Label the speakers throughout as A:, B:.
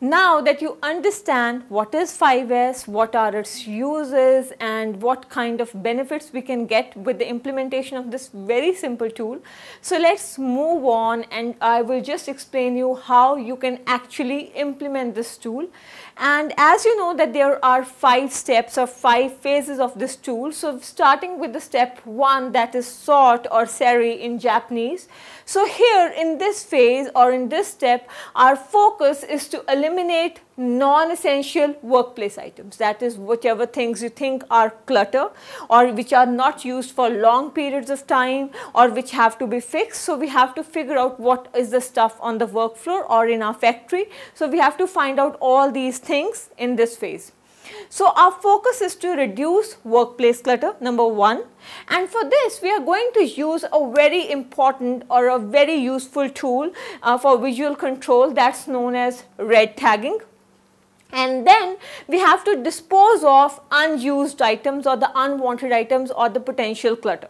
A: Now that you understand what is 5S, what are its uses and what kind of benefits we can get with the implementation of this very simple tool. So let's move on and I will just explain you how you can actually implement this tool. And as you know that there are five steps or five phases of this tool. So starting with the step one that is sort or seri in Japanese. So here in this phase or in this step, our focus is to eliminate non-essential workplace items. That is whatever things you think are clutter or which are not used for long periods of time or which have to be fixed. So we have to figure out what is the stuff on the work floor or in our factory. So we have to find out all these things in this phase. So our focus is to reduce workplace clutter, number one. And for this, we are going to use a very important or a very useful tool uh, for visual control that's known as red tagging. And then we have to dispose of unused items or the unwanted items or the potential clutter.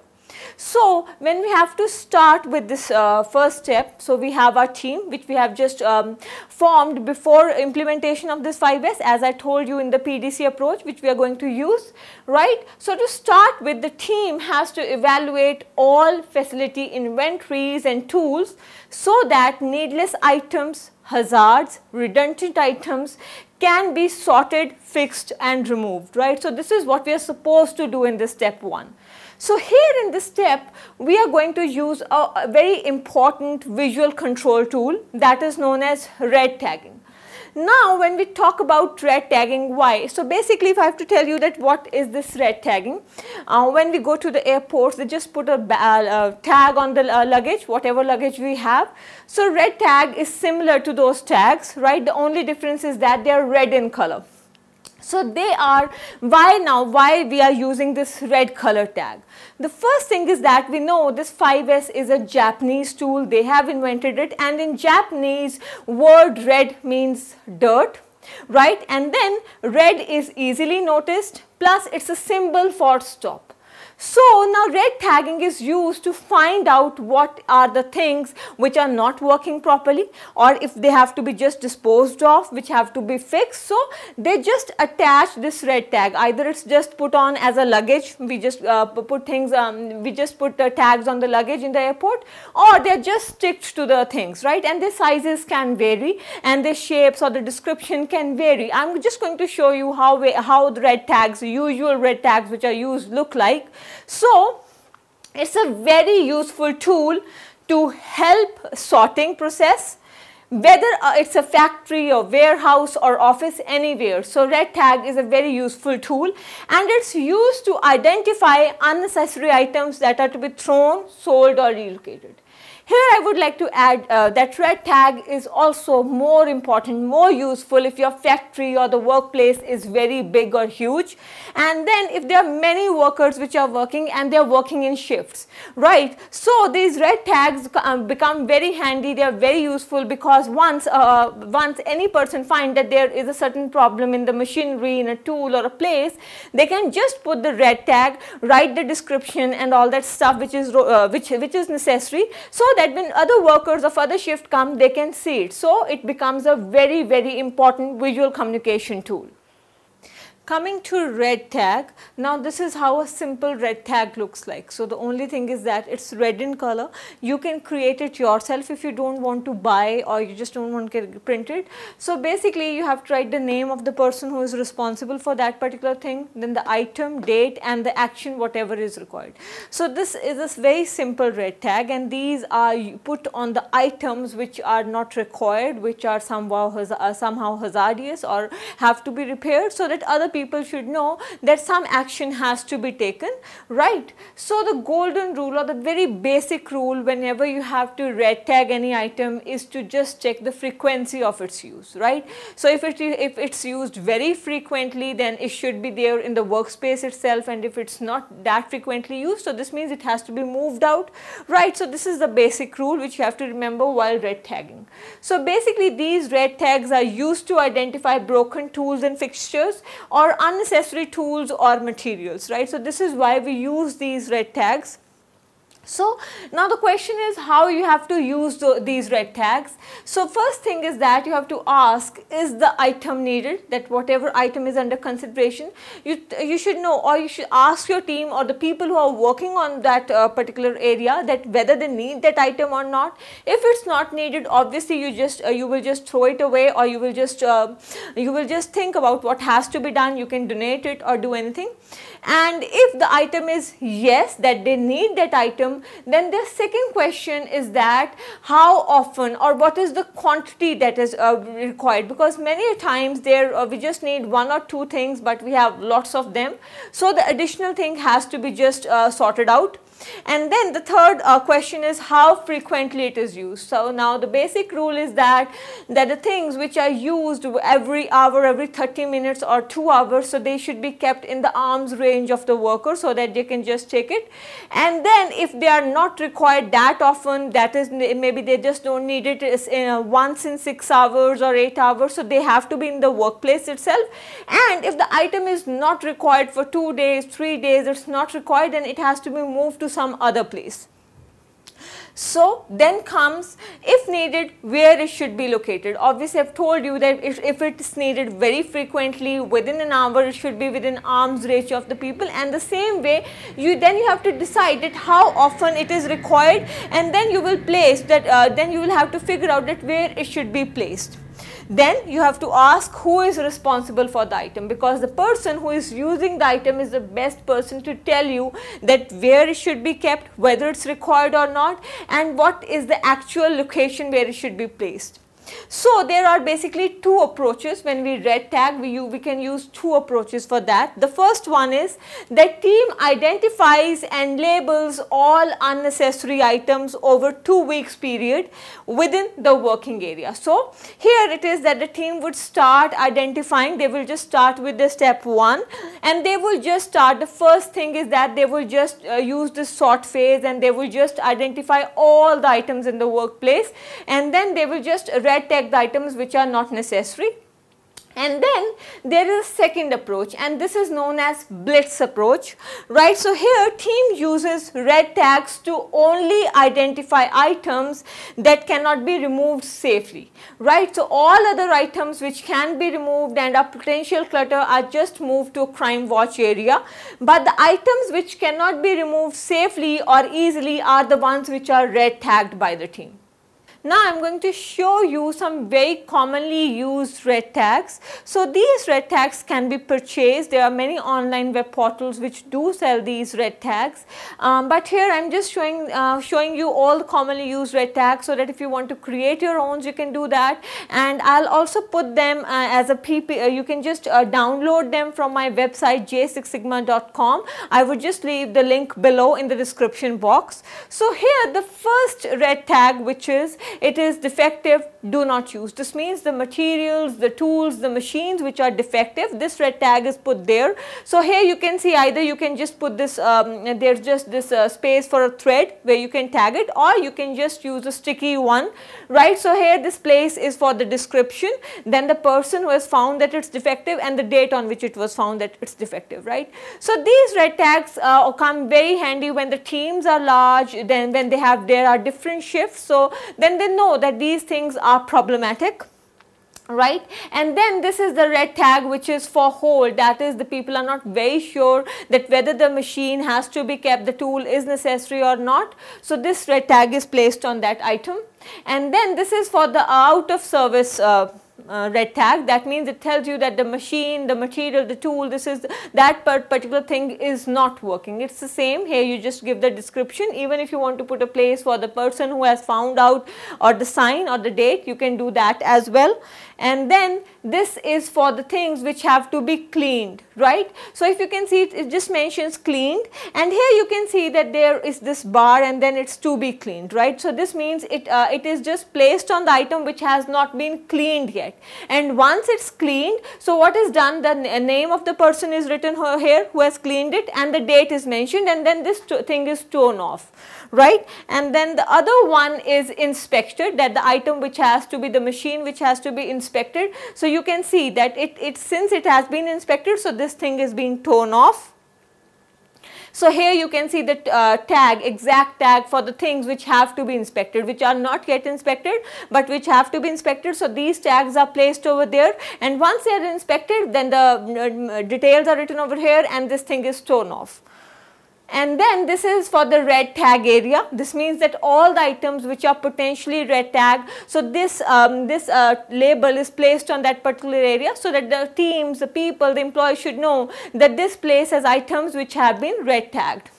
A: So, when we have to start with this uh, first step, so we have our team which we have just um, formed before implementation of this 5S as I told you in the PDC approach which we are going to use, right. So, to start with the team has to evaluate all facility inventories and tools so that needless items, hazards, redundant items can be sorted, fixed and removed, right. So, this is what we are supposed to do in this step 1. So here in this step, we are going to use a, a very important visual control tool that is known as red tagging. Now when we talk about red tagging, why? So basically if I have to tell you that what is this red tagging, uh, when we go to the airports they just put a uh, uh, tag on the uh, luggage, whatever luggage we have. So red tag is similar to those tags, right? The only difference is that they are red in color. So they are, why now, why we are using this red color tag. The first thing is that we know this 5S is a Japanese tool, they have invented it and in Japanese word red means dirt, right? And then red is easily noticed plus it's a symbol for stop. So now red tagging is used to find out what are the things which are not working properly or if they have to be just disposed of which have to be fixed. So they just attach this red tag either it's just put on as a luggage we just uh, put things um, we just put the tags on the luggage in the airport or they're just sticked to the things right and their sizes can vary and their shapes or the description can vary. I'm just going to show you how, how the red tags usual red tags which are used look like. So it's a very useful tool to help sorting process whether uh, it's a factory or warehouse or office anywhere. So red tag is a very useful tool and it's used to identify unnecessary items that are to be thrown, sold or relocated. Here I would like to add uh, that red tag is also more important, more useful if your factory or the workplace is very big or huge. And then if there are many workers which are working and they are working in shifts, right? So these red tags um, become very handy, they are very useful because once, uh, once any person finds that there is a certain problem in the machinery, in a tool or a place, they can just put the red tag, write the description and all that stuff which is, uh, which, which is necessary. So that when other workers of other shift come, they can see it. So it becomes a very, very important visual communication tool. Coming to red tag, now this is how a simple red tag looks like. So the only thing is that it's red in color. You can create it yourself if you don't want to buy or you just don't want to get printed. So basically you have to write the name of the person who is responsible for that particular thing, then the item, date and the action whatever is required. So this is a very simple red tag and these are put on the items which are not required, which are somehow, somehow hazardous or have to be repaired so that other people should know that some action has to be taken, right? So the golden rule or the very basic rule whenever you have to red tag any item is to just check the frequency of its use, right? So if, it, if it's used very frequently then it should be there in the workspace itself and if it's not that frequently used, so this means it has to be moved out, right? So this is the basic rule which you have to remember while red tagging. So basically these red tags are used to identify broken tools and fixtures or or unnecessary tools or materials, right? So this is why we use these red tags so now the question is how you have to use the, these red tags. So first thing is that you have to ask is the item needed that whatever item is under consideration you, you should know or you should ask your team or the people who are working on that uh, particular area that whether they need that item or not. If it's not needed obviously you just uh, you will just throw it away or you will just uh, you will just think about what has to be done you can donate it or do anything and if the item is yes that they need that item problem. Then the second question is that how often or what is the quantity that is uh, required because many times there uh, we just need one or two things but we have lots of them. So the additional thing has to be just uh, sorted out. And then the third uh, question is how frequently it is used. So now the basic rule is that, that the things which are used every hour, every 30 minutes or 2 hours, so they should be kept in the arm's range of the worker so that they can just take it. And then if they are not required that often, that is maybe they just don't need it in, uh, once in 6 hours or 8 hours, so they have to be in the workplace itself. And if the item is not required for 2 days, 3 days, it's not required, then it has to be moved to some other place. So then comes if needed where it should be located. Obviously I have told you that if, if it is needed very frequently within an hour it should be within arm's reach of the people and the same way you then you have to decide it how often it is required and then you will place that uh, then you will have to figure out that where it should be placed then you have to ask who is responsible for the item because the person who is using the item is the best person to tell you that where it should be kept, whether it's required or not and what is the actual location where it should be placed. So there are basically two approaches when we red tag we, we can use two approaches for that. The first one is that team identifies and labels all unnecessary items over two weeks period within the working area. So here it is that the team would start identifying they will just start with the step one and they will just start the first thing is that they will just uh, use the sort phase and they will just identify all the items in the workplace and then they will just red red tag the items which are not necessary. And then there is a second approach and this is known as blitz approach, right? So here team uses red tags to only identify items that cannot be removed safely, right? So all other items which can be removed and are potential clutter are just moved to a crime watch area. But the items which cannot be removed safely or easily are the ones which are red tagged by the team. Now I am going to show you some very commonly used red tags. So these red tags can be purchased. There are many online web portals which do sell these red tags. Um, but here I am just showing, uh, showing you all the commonly used red tags so that if you want to create your own you can do that. And I'll also put them uh, as a PP, uh, you can just uh, download them from my website j6sigma.com. I would just leave the link below in the description box. So here the first red tag which is it is defective, do not use. This means the materials, the tools, the machines which are defective, this red tag is put there. So here you can see either you can just put this, um, there's just this uh, space for a thread where you can tag it or you can just use a sticky one, right. So here this place is for the description, then the person who has found that it's defective and the date on which it was found that it's defective, right. So these red tags uh, come very handy when the teams are large, then when they have, there are different shifts. So then they know that these things are problematic right and then this is the red tag which is for hold that is the people are not very sure that whether the machine has to be kept the tool is necessary or not so this red tag is placed on that item and then this is for the out of service uh, uh, red tag that means it tells you that the machine the material the tool this is that particular thing is not working it's the same here you just give the description even if you want to put a place for the person who has found out or the sign or the date you can do that as well and then this is for the things which have to be cleaned right so if you can see it, it just mentions cleaned and here you can see that there is this bar and then it's to be cleaned right so this means it uh, it is just placed on the item which has not been cleaned yet and once it's cleaned so what is done the name of the person is written here who has cleaned it and the date is mentioned and then this thing is torn off right? And then the other one is inspected that the item which has to be the machine which has to be inspected. So you can see that it, it since it has been inspected so this thing is being torn off. So here you can see the uh, tag, exact tag for the things which have to be inspected, which are not yet inspected, but which have to be inspected. So these tags are placed over there and once they are inspected, then the uh, details are written over here and this thing is torn off. And then this is for the red tag area. This means that all the items which are potentially red tag. So this, um, this uh, label is placed on that particular area so that the teams, the people, the employees should know that this place has items which have been red tagged.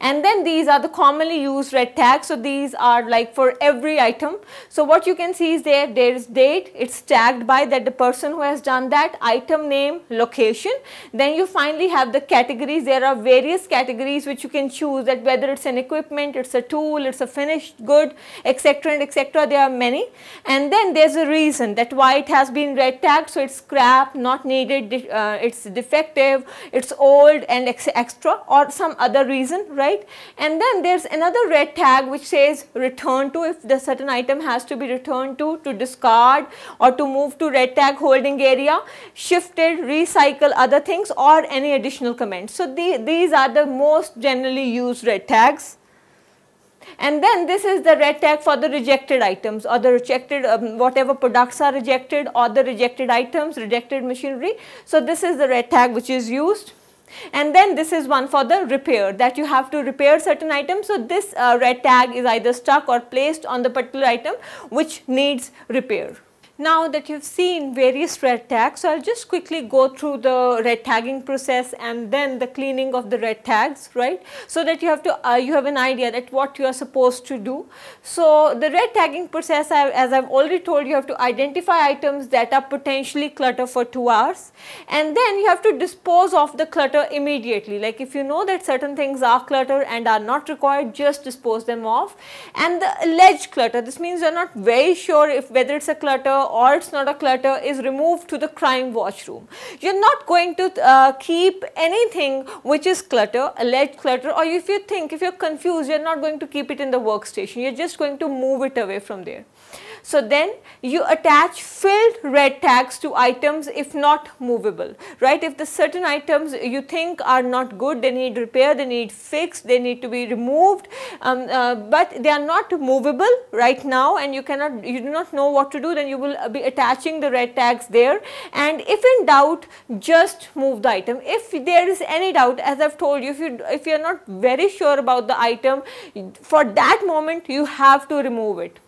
A: And then these are the commonly used red tags. So these are like for every item. So what you can see is there, there is date, it's tagged by that the person who has done that, item name, location. Then you finally have the categories. There are various categories which you can choose that whether it's an equipment, it's a tool, it's a finished good, etc. and etc. There are many. And then there's a reason that why it has been red tagged. So it's scrap, not needed, uh, it's defective, it's old and extra or some other reason, right? right? And then there's another red tag which says return to if the certain item has to be returned to, to discard or to move to red tag holding area, shifted, recycle other things or any additional comments. So, the, these are the most generally used red tags and then this is the red tag for the rejected items or the rejected um, whatever products are rejected or the rejected items rejected machinery so this is the red tag which is used and then this is one for the repair that you have to repair certain items. So this uh, red tag is either stuck or placed on the particular item which needs repair. Now that you've seen various red tags, so I'll just quickly go through the red tagging process and then the cleaning of the red tags, right? So that you have to, uh, you have an idea that what you are supposed to do. So the red tagging process, I, as I've already told you, have to identify items that are potentially clutter for two hours, and then you have to dispose of the clutter immediately. Like if you know that certain things are clutter and are not required, just dispose them off. And the alleged clutter, this means you're not very sure if whether it's a clutter or it's not a clutter is removed to the crime washroom. You're not going to uh, keep anything which is clutter, alleged clutter or if you think, if you're confused, you're not going to keep it in the workstation. You're just going to move it away from there. So then you attach filled red tags to items if not movable, right? If the certain items you think are not good, they need repair, they need fixed, they need to be removed, um, uh, but they are not movable right now and you cannot, you do not know what to do, then you will uh, be attaching the red tags there. And if in doubt, just move the item. If there is any doubt, as I've told you, if you, if you are not very sure about the item, for that moment you have to remove it.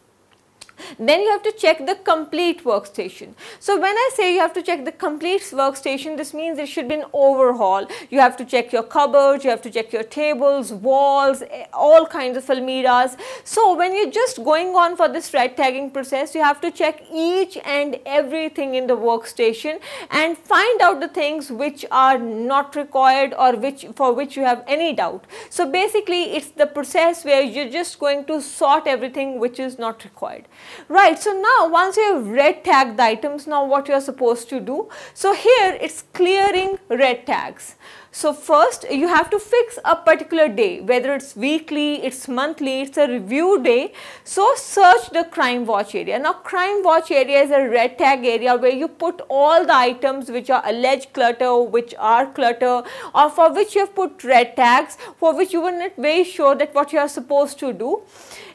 A: Then you have to check the complete workstation. So when I say you have to check the complete workstation, this means there should be an overhaul. You have to check your cupboards, you have to check your tables, walls, eh, all kinds of almirahs. So when you're just going on for this red tagging process, you have to check each and everything in the workstation and find out the things which are not required or which for which you have any doubt. So basically it's the process where you're just going to sort everything which is not required. Right, so now once you have red tagged the items, now what you are supposed to do? So here it's clearing red tags. So first you have to fix a particular day, whether it's weekly, it's monthly, it's a review day. So search the crime watch area. Now crime watch area is a red tag area where you put all the items which are alleged clutter, which are clutter or for which you have put red tags, for which you were not very sure that what you are supposed to do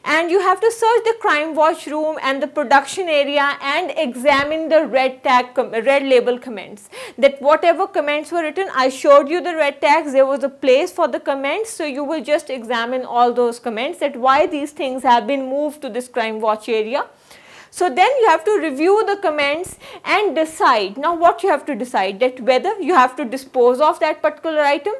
A: and you have to search the crime watch room and the production area and examine the red tag red label comments that whatever comments were written I showed you the red tags there was a place for the comments so you will just examine all those comments that why these things have been moved to this crime watch area so then you have to review the comments and decide. Now what you have to decide that whether you have to dispose of that particular item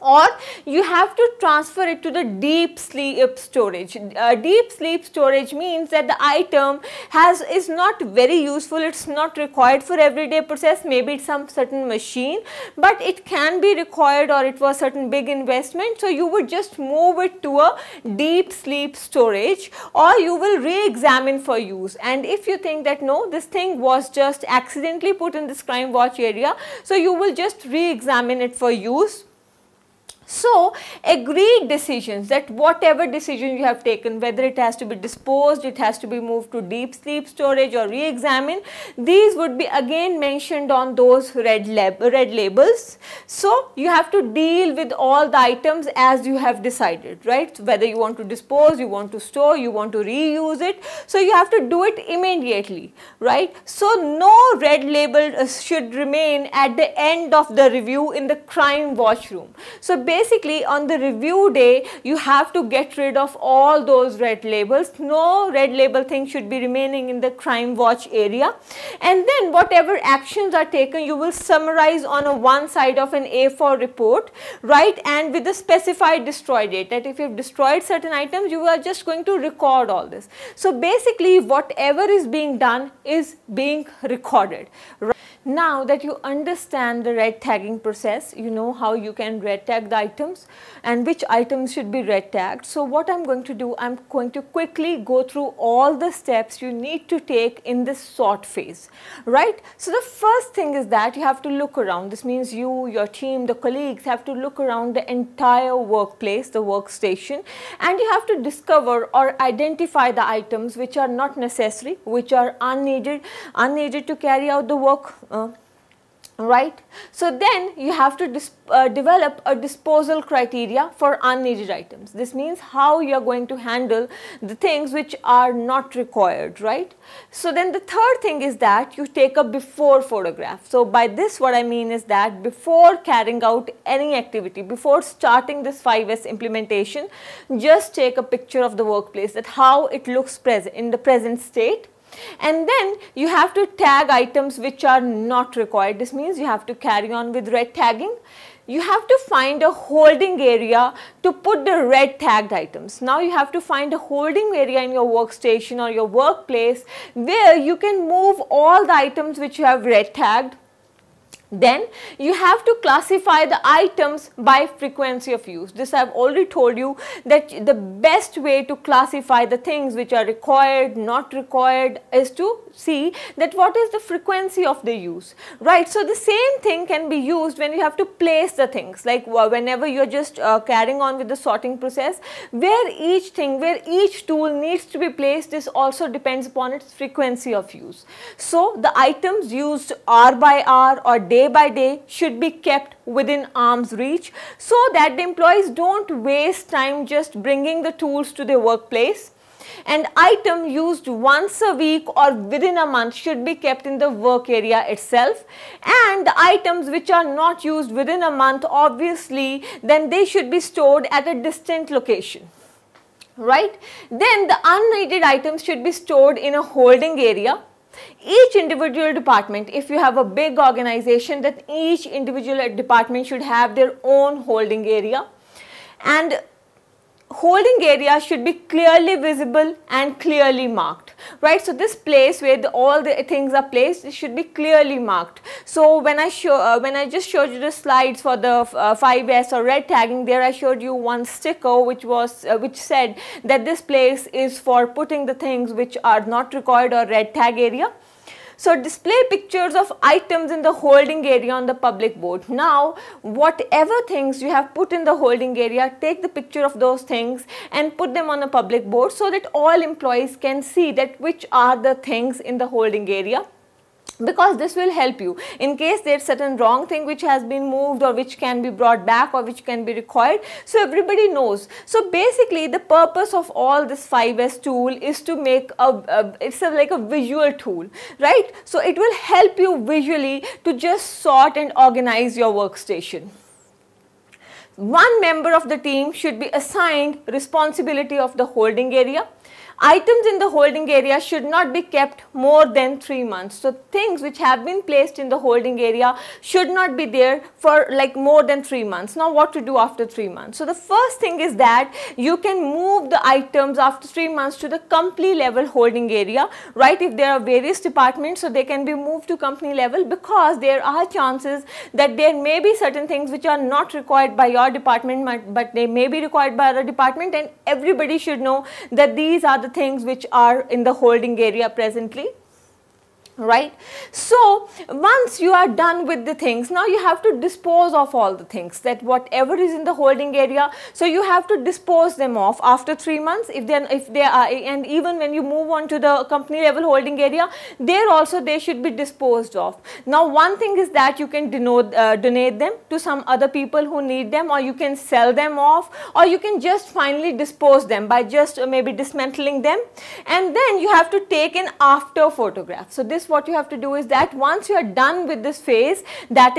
A: or you have to transfer it to the deep sleep storage. Uh, deep sleep storage means that the item has is not very useful, it's not required for everyday process, maybe it's some certain machine, but it can be required or it was certain big investment. So, you would just move it to a deep sleep storage or you will re-examine for use. And if you think that no, this thing was just accidentally put in this crime watch area, so you will just re-examine it for use so, agreed decisions that whatever decision you have taken, whether it has to be disposed, it has to be moved to deep sleep storage or re-examined, these would be again mentioned on those red, lab, red labels. So, you have to deal with all the items as you have decided, right? So whether you want to dispose, you want to store, you want to reuse it. So, you have to do it immediately, right? So, no red label uh, should remain at the end of the review in the crime watch room. So, basically on the review day you have to get rid of all those red labels no red label thing should be remaining in the crime watch area and then whatever actions are taken you will summarize on a one side of an A4 report right and with the specified destroy date that if you have destroyed certain items you are just going to record all this. So basically whatever is being done is being recorded. Right? Now that you understand the red tagging process, you know how you can red tag the items and which items should be red tagged. So what I'm going to do, I'm going to quickly go through all the steps you need to take in this sort phase, right? So the first thing is that you have to look around. This means you, your team, the colleagues have to look around the entire workplace, the workstation, and you have to discover or identify the items which are not necessary, which are unneeded, unneeded to carry out the work. Uh, uh, right. So then you have to uh, develop a disposal criteria for unneeded items. This means how you are going to handle the things which are not required, right? So then the third thing is that you take a before photograph. So by this what I mean is that before carrying out any activity, before starting this 5S implementation, just take a picture of the workplace that how it looks present in the present state and then you have to tag items which are not required. This means you have to carry on with red tagging. You have to find a holding area to put the red tagged items. Now you have to find a holding area in your workstation or your workplace where you can move all the items which you have red tagged then you have to classify the items by frequency of use. This I have already told you that the best way to classify the things which are required, not required is to see that what is the frequency of the use, right. So, the same thing can be used when you have to place the things like whenever you are just uh, carrying on with the sorting process where each thing, where each tool needs to be placed this also depends upon its frequency of use. So, the items used hour by hour or day day by day should be kept within arm's reach so that the employees don't waste time just bringing the tools to their workplace. An item used once a week or within a month should be kept in the work area itself and the items which are not used within a month obviously then they should be stored at a distant location right then the unneeded items should be stored in a holding area each individual department, if you have a big organization, that each individual department should have their own holding area. And holding area should be clearly visible and clearly marked right? So this place where the, all the things are placed should be clearly marked. So when I show, uh, when I just showed you the slides for the uh, 5S or red tagging, there I showed you one sticker which was, uh, which said that this place is for putting the things which are not required or red tag area. So display pictures of items in the holding area on the public board. Now whatever things you have put in the holding area, take the picture of those things and put them on the public board so that all employees can see that which are the things in the holding area because this will help you in case there's certain wrong thing which has been moved or which can be brought back or which can be required so everybody knows so basically the purpose of all this 5s tool is to make a, a it's a, like a visual tool right so it will help you visually to just sort and organize your workstation one member of the team should be assigned responsibility of the holding area Items in the holding area should not be kept more than 3 months. So things which have been placed in the holding area should not be there for like more than 3 months. Now what to do after 3 months? So the first thing is that you can move the items after 3 months to the company level holding area, right? If there are various departments, so they can be moved to company level because there are chances that there may be certain things which are not required by your department but they may be required by other department and everybody should know that these are the the things which are in the holding area presently right. So once you are done with the things, now you have to dispose of all the things that whatever is in the holding area. So you have to dispose them off after three months if then if they are and even when you move on to the company level holding area, there also they should be disposed of. Now one thing is that you can denote, uh, donate them to some other people who need them or you can sell them off or you can just finally dispose them by just uh, maybe dismantling them and then you have to take an after photograph. So this what you have to do is that once you are done with this phase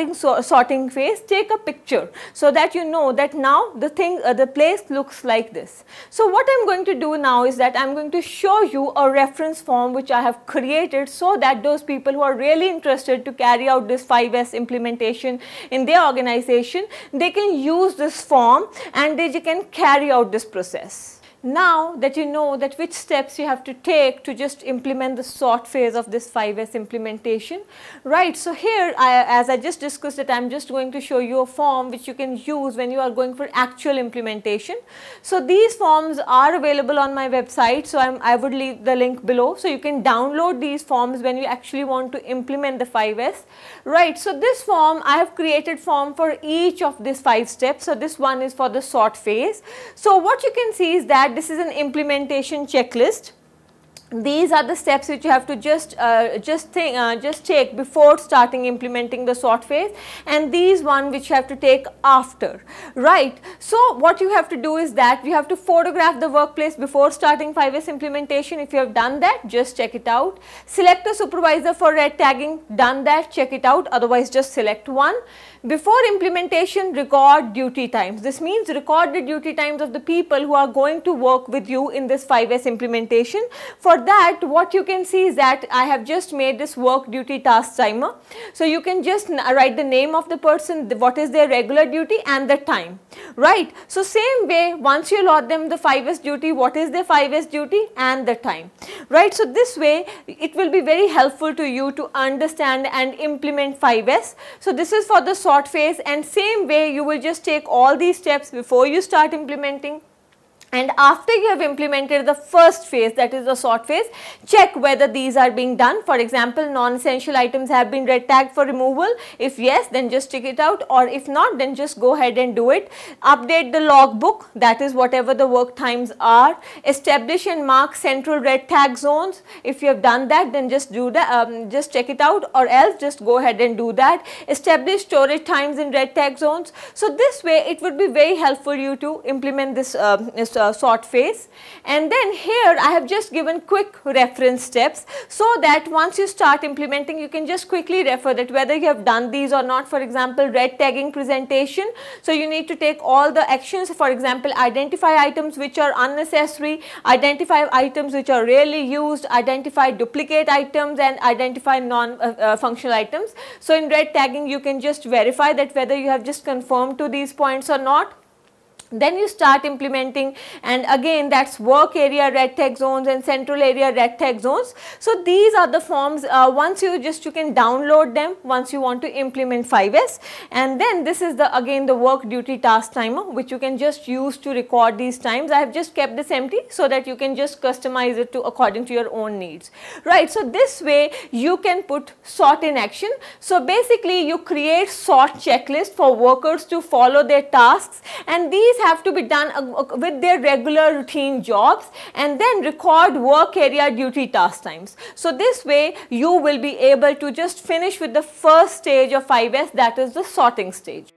A: in so sorting phase take a picture so that you know that now the thing uh, the place looks like this. So what I'm going to do now is that I'm going to show you a reference form which I have created so that those people who are really interested to carry out this 5S implementation in their organization they can use this form and they can carry out this process. Now that you know that which steps you have to take to just implement the sort phase of this 5S implementation, right? So here, I, as I just discussed it, I am just going to show you a form which you can use when you are going for actual implementation. So these forms are available on my website. So I'm, i would leave the link below. So you can download these forms when you actually want to implement the 5S, right? So this form, I have created form for each of these five steps. So this one is for the sort phase. So what you can see is that that this is an implementation checklist these are the steps which you have to just uh, just think uh, just take before starting implementing the sort phase and these one which you have to take after right so what you have to do is that you have to photograph the workplace before starting 5s implementation if you have done that just check it out select a supervisor for red tagging done that check it out otherwise just select one before implementation record duty times. This means record the duty times of the people who are going to work with you in this 5S implementation. For that what you can see is that I have just made this work duty task timer. So you can just uh, write the name of the person, what is their regular duty and the time, right. So same way once you allot them the 5S duty, what is their 5S duty and the time, right. So this way it will be very helpful to you to understand and implement 5S. So this is for the short phase and same way you will just take all these steps before you start implementing and after you have implemented the first phase that is the sort phase check whether these are being done for example non-essential items have been red tagged for removal if yes then just check it out or if not then just go ahead and do it update the logbook that is whatever the work times are establish and mark central red tag zones if you have done that then just do that um, just check it out or else just go ahead and do that establish storage times in red tag zones so this way it would be very helpful you to implement this uh, uh, sort phase and then here I have just given quick reference steps so that once you start implementing you can just quickly refer that whether you have done these or not for example red tagging presentation so you need to take all the actions for example identify items which are unnecessary identify items which are rarely used identify duplicate items and identify non uh, uh, functional items so in red tagging you can just verify that whether you have just conformed to these points or not then you start implementing and again that's work area red tag zones and central area red tag zones. So these are the forms uh, once you just you can download them once you want to implement 5S and then this is the again the work duty task timer which you can just use to record these times. I have just kept this empty so that you can just customize it to according to your own needs. Right. So this way you can put sort in action. So basically you create sort checklist for workers to follow their tasks and these have to be done uh, uh, with their regular routine jobs and then record work area duty task times. So this way you will be able to just finish with the first stage of 5S that is the sorting stage.